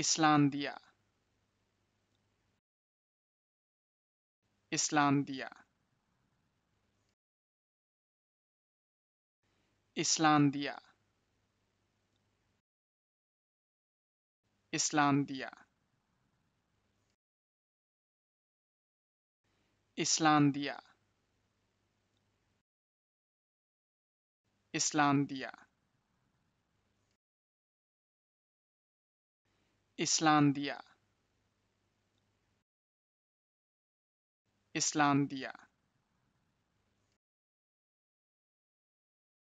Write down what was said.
Islandia Islandia Islandia Islandia Islandia Islandia Islandia Islandia